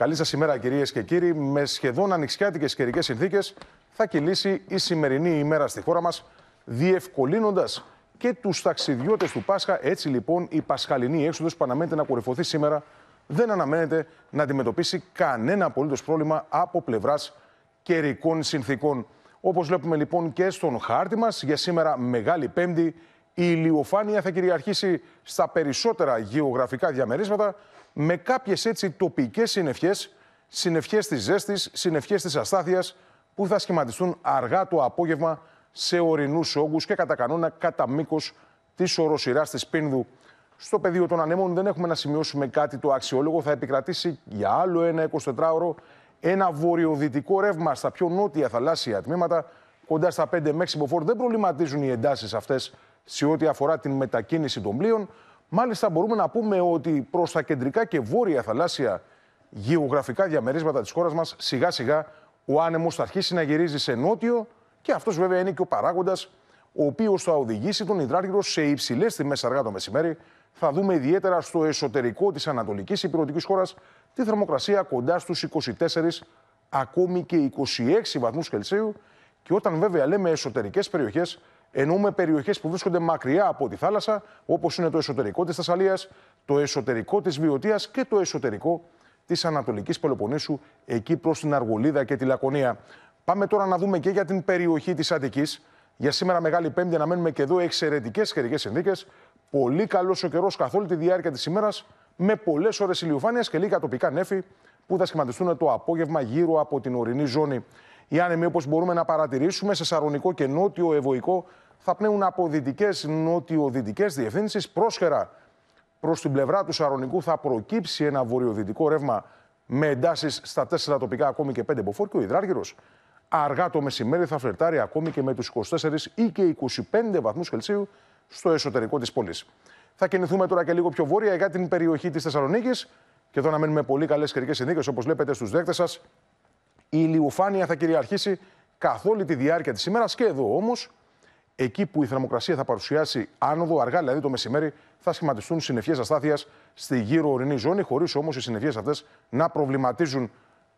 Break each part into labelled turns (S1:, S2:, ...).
S1: Καλή σας ημέρα, κυρίες και κύριοι. Με σχεδόν ανοιξιάτικες καιρικές συνθήκες θα κυλήσει η σημερινή ημέρα στη χώρα μας, διευκολύνοντας και τους ταξιδιώτες του Πάσχα. Έτσι λοιπόν, η πασχαλινή έξοδος που αναμένεται να κορυφωθεί σήμερα δεν αναμένεται να αντιμετωπίσει κανένα απολύτως πρόβλημα από πλευράς καιρικών συνθήκων. Όπως βλέπουμε λοιπόν και στον χάρτη μας, για σήμερα Μεγάλη Πέμπτη, η ηλιοφάνεια θα κυριαρχήσει στα περισσότερα γεωγραφικά διαμερίσματα με κάποιες έτσι τοπικές συνευχές, συνευχές της ζέστης, συνευχές της αστάθειας, που θα σχηματιστούν αργά το απόγευμα σε ορεινούς όγκους και κατά κανόνα κατά μήκος της οροσυράς της Πίνδου. Στο πεδίο των ανέμων δεν έχουμε να σημειώσουμε κάτι το αξιόλογο. Θα επικρατήσει για άλλο ένα 24ωρο ένα βορειοδυτικό ρεύμα στα πιο νότια θαλάσσια τμήματα. Κοντά στα 5 μέχρι Δεν προβληματίζουν οι εντάσεις αυτές σε ό,τι αφορά την μετακίνηση των πλοίων. Μάλιστα, μπορούμε να πούμε ότι προς τα κεντρικά και βόρεια θαλάσσια γεωγραφικά διαμερίσματα της χώρας μας, σιγά-σιγά ο άνεμος θα αρχίσει να γυρίζει σε νότιο και αυτός βέβαια είναι και ο παράγοντας ο οποίος θα οδηγήσει τον υδράργυρο σε υψηλές τιμές αργά το μεσημέρι. Θα δούμε ιδιαίτερα στο εσωτερικό της Ανατολικής Υπηρετικής χώρας τη θερμοκρασία κοντά στους 24 ακόμη και 26 βαθμούς Κελσίου. Και όταν βέβαια λέμε εσωτερικές περιοχές, Εννοούμε περιοχές που βρίσκονται μακριά από τη θάλασσα, όπως είναι το εσωτερικό της Θεσσαλίας, το εσωτερικό της Βιωτία και το εσωτερικό της Ανατολικής Πελοποννήσου, εκεί προς την Αργολίδα και τη Λακωνία. Πάμε τώρα να δούμε και για την περιοχή της Αττικής. Για σήμερα, Μεγάλη Πέμπτη, να αναμένουμε και εδώ εξαιρετικές καιρικέ συνθήκες. Πολύ καλός ο καιρός καθ' όλη τη διάρκεια της ημέρας με πολλές ώρες ηλιοφάνειας και λίγα τοπικά νέφη που θα σχηματιστούν το απόγευμα γύρω από την ορεινή ζώνη. Οι άνεμοι, όπως μπορούμε να παρατηρήσουμε, σε Σαρωνικό και νότιο ευωικό θα πνέουν από δυτικές νότιο-δυτικέ διευθύνσεις. Πρόσχερα προς την πλευρά του σαρονικού θα προκύψει ένα βορειοδυτικό ρεύμα με εντάσεις στα τέσσερα τοπικά, ακόμη και πέντε μποφόρ και ο υδράργυρο. Αργά το μεσημέρι θα φλερτάρει ακόμη και με τους 24 ή και 25 βαθμούς Κελσίου στο εσωτερικό της πόλης. Θα κινηθούμε τώρα και λίγο πιο βόρεια για την περιοχή της Θεσσαλονίκης. Και εδώ να μένουμε πολύ καλές καιρικές συνθήκες, όπως βλέπετε στους δέκτες σας. Η ηλιοφάνεια θα κυριαρχήσει καθ' όλη τη διάρκεια της ημέρας. Και εδώ όμως, εκεί που η θερμοκρασία θα παρουσιάσει άνοδο, αργά δηλαδή το μεσημέρι, θα σχηματιστούν συνεφιέ αστάθειας στη γύρω ορεινή ζώνη, χωρίς όμως οι συνεφιέ αυτές να προβληματίζουν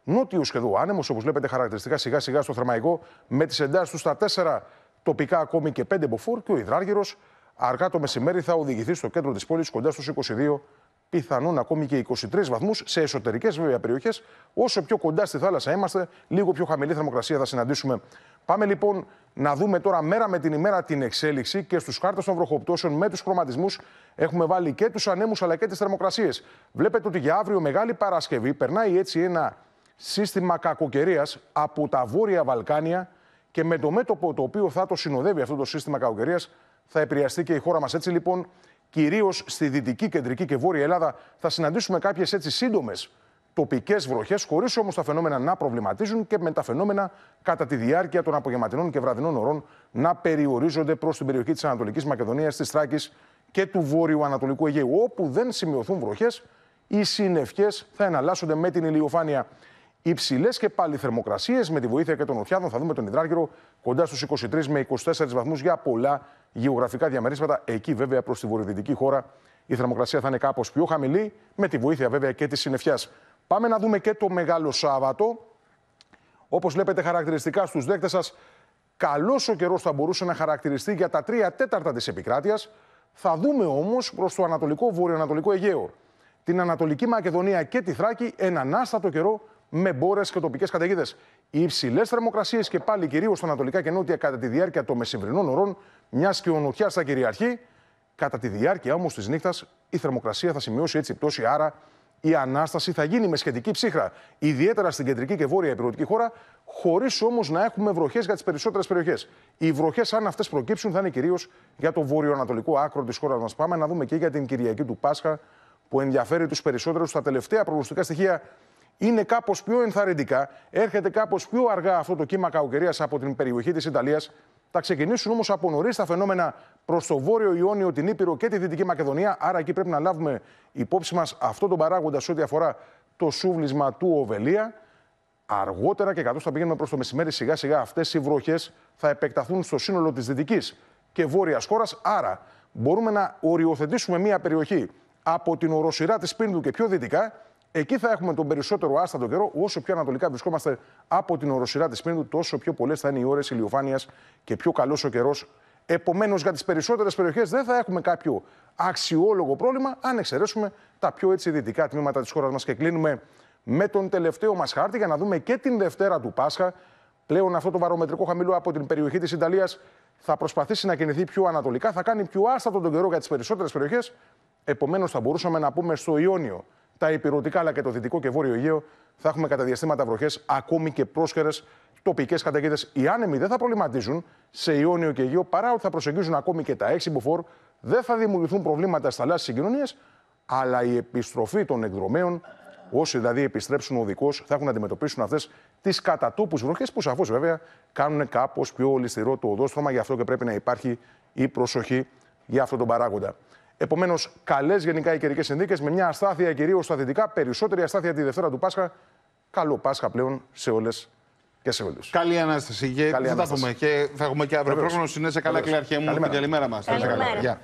S1: νότιο σχεδόν άνεμο, όπως βλέπετε χαρακτηριστικά σιγά σιγά στο θερμαϊκό, με τις εντάσεις τους στα 4 τοπικά ακόμη και 5 μποφόρ και ο υδράργυρος Αργά το μεσημέρι θα οδηγηθεί στο κέντρο της πόλης κοντά στους 22, πιθανόν ακόμη και 23 βαθμούς, σε εσωτερικές βέβαια περιοχές. Όσο πιο κοντά στη θάλασσα είμαστε, λίγο πιο χαμηλή θερμοκρασία θα συναντήσουμε. Πάμε λοιπόν να δούμε τώρα μέρα με την ημέρα την εξέλιξη και στους χάρτες των βροχοπτώσεων με τους χρωματισμούς. Έχουμε βάλει και τους ανέμους αλλά και τις θερμοκρασίες. Βλέπετε ότι για αύριο Μεγάλη Παρασκευή περνάει έτσι ένα σύστημα κακοκαιρίας από τα βόρεια Βαλκάνια και με το μέτωπο το οποίο θα το συνοδεύει αυτό το σύστημα κακοκαιρίας θα επηρεαστεί και η χώρα μας. Έτσι λοιπόν, κυρίως στη δυτική, κεντρική και βόρεια Ελλάδα, θα συναντήσουμε κάποιες έτσι σύντομες τοπικές βροχές, χωρίς όμως τα φαινόμενα να προβληματίζουν και με τα φαινόμενα κατά τη διάρκεια των απογευματινών και βραδινών ωρών να περιορίζονται προς την περιοχή της Ανατολικής Μακεδονίας, της Θράκης και του Βόρειου Ανατολικού Αιγαίου. Όπου δεν σημειωθούν βροχές, οι συνευχέ θα εναλλάσσονται με την ηλιοφάνεια. Υψηλές και πάλι θερμοκρασίες με τη βοήθεια και των ορθιάδων θα δούμε τον υδράργυρο κοντά στους 23 με 24 βαθμούς για πολλά γεωγραφικά διαμερίσματα. Εκεί βέβαια προς τη βορειοδυτική χώρα η θερμοκρασία θα είναι κάπως πιο χαμηλή με τη βοήθεια βέβαια και της συννεφιάς. Πάμε να δούμε και το Μεγάλο Σάββατο. Όπως βλέπετε χαρακτηριστικά στους δέκτες σας, καλός ο καιρός θα μπορούσε να χαρακτηριστεί για τα τρία τέταρτα της επικράτειας. Θα δούμε όμως προς το Ανατολικό Βορειοανατολικό Αιγαίο, την Ανατολική Μακεδονία και τη Θράκη έναν άστατο καιρό με μπόρες και τοπικές καταιγίδες. Οι υψηλές θερμοκρασίες και πάλι κυρίως στα ανατολικά και νότια κατά τη διάρκεια των μεσημβρινών ωρών, μιας και ο νοτιά θα κυριαρχεί. Κατά τη διάρκεια όμως της νύχτας, η θερμοκρασία θα σημειώσει έτσι πτώση, άρα η ανάσταση θα γίνει με σχετική ψύχρα, ιδιαίτερα στην κεντρική και βόρεια επιρροτική χώρα, χωρίς όμως να έχουμε βροχές για τις περισσότερες περιοχές. Οι βροχές, αν αυτές προκύψουν, θα είναι κυρίως για το βόρειο-ανατολικό άκρο της χώρας μας. Πάμε να δούμε και για την Κυριακή του Πάσχα, που ενδιαφέρει τους περισσότερους. στα τελευταία προγνωστικά στοιχεία είναι κάπως πιο ενθαρρυντικά, έρχεται κάπως πιο αργά αυτό το κύμα κακοκαιρίας από την περιοχή της Ιταλίας. Θα ξεκινήσουν όμως από νωρίς τα φαινόμενα προς το βόρειο Ιόνιο, την Ήπειρο και τη Δυτική Μακεδονία. Άρα εκεί πρέπει να λάβουμε υπόψη μας αυτό τον παράγοντα σε ό,τι αφορά το σούβλισμα του Οβελία. Αργότερα και καθώς θα πηγαίνουμε προς το μεσημέρι, σιγά σιγά αυτές οι βροχές θα επεκταθούν στο σύνολο της Δυτικής και Βόρειας χώρας. Άρα μπορούμε να οριοθετήσουμε μια περιοχή από την οροσυρά της Πίνδου και πιο δυτικά Εκεί θα έχουμε τον περισσότερο άστατο καιρό. Όσο πιο ανατολικά βρισκόμαστε από την οροσυρά της Πίνδου, τόσο πιο πολλές θα είναι οι ώρες ηλιοφάνειας και πιο καλός ο καιρός. Επομένως, για τις περισσότερες περιοχές δεν θα έχουμε κάποιο αξιόλογο πρόβλημα, αν εξαιρέσουμε τα πιο έτσι δυτικά τμήματα της χώρας μας. Και κλείνουμε με τον τελευταίο μας χάρτη για να δούμε και την Δευτέρα του Πάσχα. Πλέον αυτό το βαρομετρικό χαμηλό από την περιοχή της Ιταλίας θα προσπαθήσει να κινηθεί πιο ανατολικά, θα κάνει πιο άστατο τον καιρό για τις περισσότερες περιοχές. Επομένως, θα μπορούσαμε να πούμε στο Ιόνιο τα υπηρετικά αλλά και το δυτικό και βόρειο Αιγαίο θα έχουμε κατά διαστήματα βροχές, ακόμη και πρόσχερες τοπικές καταιγίδες. Οι άνεμοι δεν θα προβληματίζουν σε Ιόνιο και Αιγαίο παρά ότι θα προσεγγίζουν ακόμη και τα έξι μπουφόρ. Δεν θα δημιουργηθούν προβλήματα στα θαλάσσιες συγκοινωνίες, αλλά η επιστροφή των εκδρομέων, όσοι δηλαδή επιστρέψουν οδικώ, θα έχουν να αντιμετωπίσουν αυτές τις κατατόπους βροχές που σαφώς βέβαια κάνουν κάπως πιο ολιστηρό το οδόστρωμα. Γι' αυτό και πρέπει να υπάρχει η προσοχή για αυτόν τον παράγοντα. Επομένως, καλές γενικά οι καιρικές συνθήκες με μια αστάθεια κυρίως στα δυτικά, περισσότερη αστάθεια τη Δευτέρα του Πάσχα. Καλό Πάσχα πλέον σε όλες και σε όλους. Καλή ανάσταση. Και Καλή θα τα πούμε. Και θα έχουμε και αύριο πρόγνωση. Είναι σε καλά, Κλαρχέ μου. Καλημέρα μας. Καλημέρα.